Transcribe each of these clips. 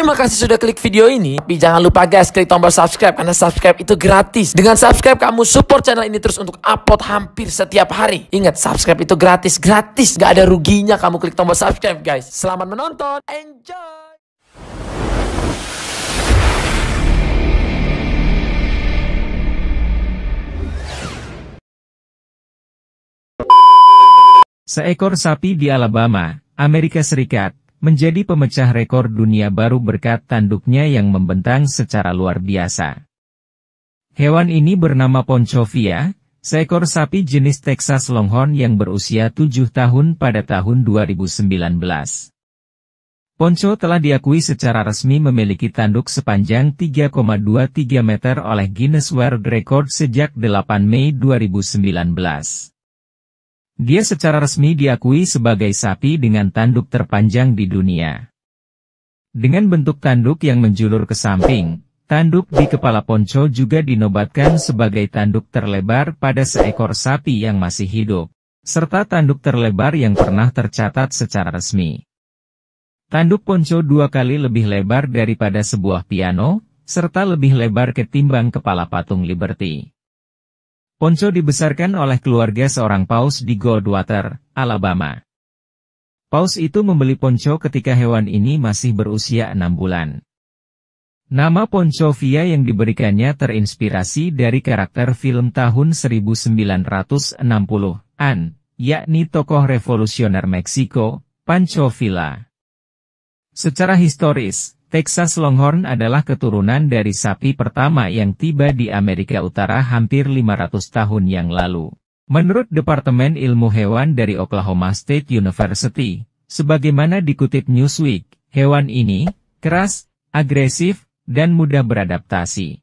Terima kasih sudah klik video ini. Tapi jangan lupa guys, klik tombol subscribe karena subscribe itu gratis. Dengan subscribe kamu support channel ini terus untuk upload hampir setiap hari. Ingat, subscribe itu gratis, gratis. Gak ada ruginya kamu klik tombol subscribe guys. Selamat menonton. Enjoy. Seekor sapi di Alabama, Amerika Serikat, menjadi pemecah rekor dunia baru berkat tanduknya yang membentang secara luar biasa. Hewan ini bernama Ponchovia, seekor sapi jenis Texas Longhorn yang berusia 7 tahun pada tahun 2019. Poncho telah diakui secara resmi memiliki tanduk sepanjang 3,23 meter oleh Guinness World Record sejak 8 Mei 2019. Dia secara resmi diakui sebagai sapi dengan tanduk terpanjang di dunia. Dengan bentuk tanduk yang menjulur ke samping, tanduk di kepala ponco juga dinobatkan sebagai tanduk terlebar pada seekor sapi yang masih hidup, serta tanduk terlebar yang pernah tercatat secara resmi. Tanduk ponco dua kali lebih lebar daripada sebuah piano, serta lebih lebar ketimbang kepala patung Liberty. Ponco dibesarkan oleh keluarga seorang paus di Goldwater, Alabama. Paus itu membeli Ponco ketika hewan ini masih berusia enam bulan. Nama Via yang diberikannya terinspirasi dari karakter film tahun 1960-an, yakni tokoh revolusioner Meksiko, Pancho Villa. Secara historis, Texas Longhorn adalah keturunan dari sapi pertama yang tiba di Amerika Utara hampir 500 tahun yang lalu. Menurut Departemen Ilmu Hewan dari Oklahoma State University, sebagaimana dikutip Newsweek, hewan ini, keras, agresif, dan mudah beradaptasi.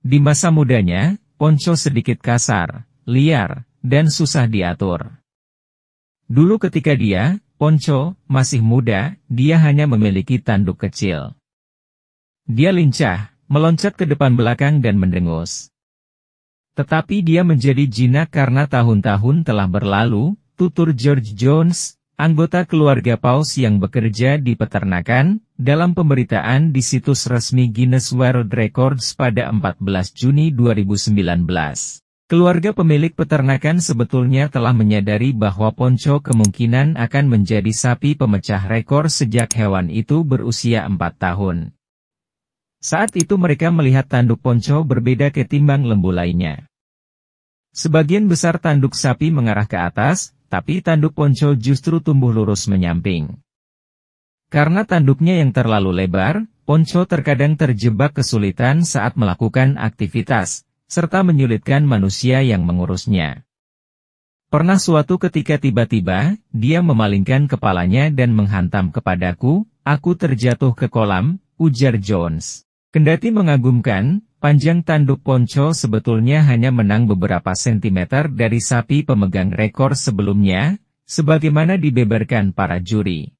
Di masa mudanya, Ponco sedikit kasar, liar, dan susah diatur. Dulu ketika dia, Ponco, masih muda, dia hanya memiliki tanduk kecil. Dia lincah, meloncat ke depan belakang dan mendengus. Tetapi dia menjadi jinak karena tahun-tahun telah berlalu, tutur George Jones, anggota keluarga Paus yang bekerja di peternakan, dalam pemberitaan di situs resmi Guinness World Records pada 14 Juni 2019. Keluarga pemilik peternakan sebetulnya telah menyadari bahwa Ponco kemungkinan akan menjadi sapi pemecah rekor sejak hewan itu berusia 4 tahun. Saat itu mereka melihat tanduk Ponco berbeda ketimbang lembu lainnya. Sebagian besar tanduk sapi mengarah ke atas, tapi tanduk Ponco justru tumbuh lurus menyamping. Karena tanduknya yang terlalu lebar, Ponco terkadang terjebak kesulitan saat melakukan aktivitas, serta menyulitkan manusia yang mengurusnya. Pernah suatu ketika tiba-tiba, dia memalingkan kepalanya dan menghantam kepadaku, aku terjatuh ke kolam, ujar Jones. Kendati mengagumkan, panjang tanduk ponco sebetulnya hanya menang beberapa sentimeter dari sapi pemegang rekor sebelumnya, sebagaimana dibeberkan para juri.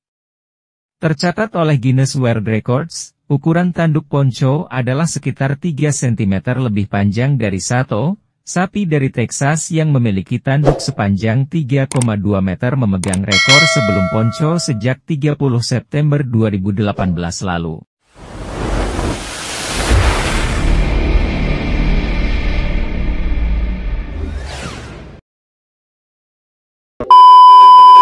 Tercatat oleh Guinness World Records, Ukuran tanduk ponco adalah sekitar 3 cm lebih panjang dari sato, sapi dari Texas yang memiliki tanduk sepanjang 3,2 meter memegang rekor sebelum ponco sejak 30 September 2018 lalu.